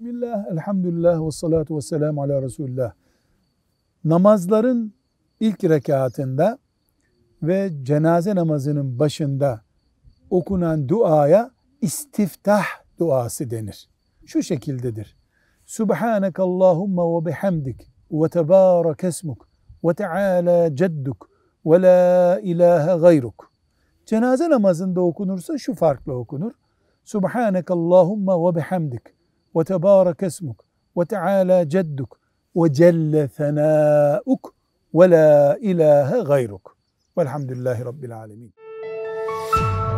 Bismillah, elhamdülillah ve salatu ve selamu ala Resulullah. Namazların ilk rekatında ve cenaze namazının başında okunan duaya istiftah duası denir. Şu şekildedir. Subhaneke Allahumma ve bihamdik ve tebârek esmuk ve teâlâ cedduk ve la ilahe gayruk. Cenaze namazında okunursa şu farkla okunur. Subhaneke Allahumma ve bihamdik وتبارك اسمك وتعالى جدك وجل ثناؤك ولا إله غيرك والحمد لله رب العالمين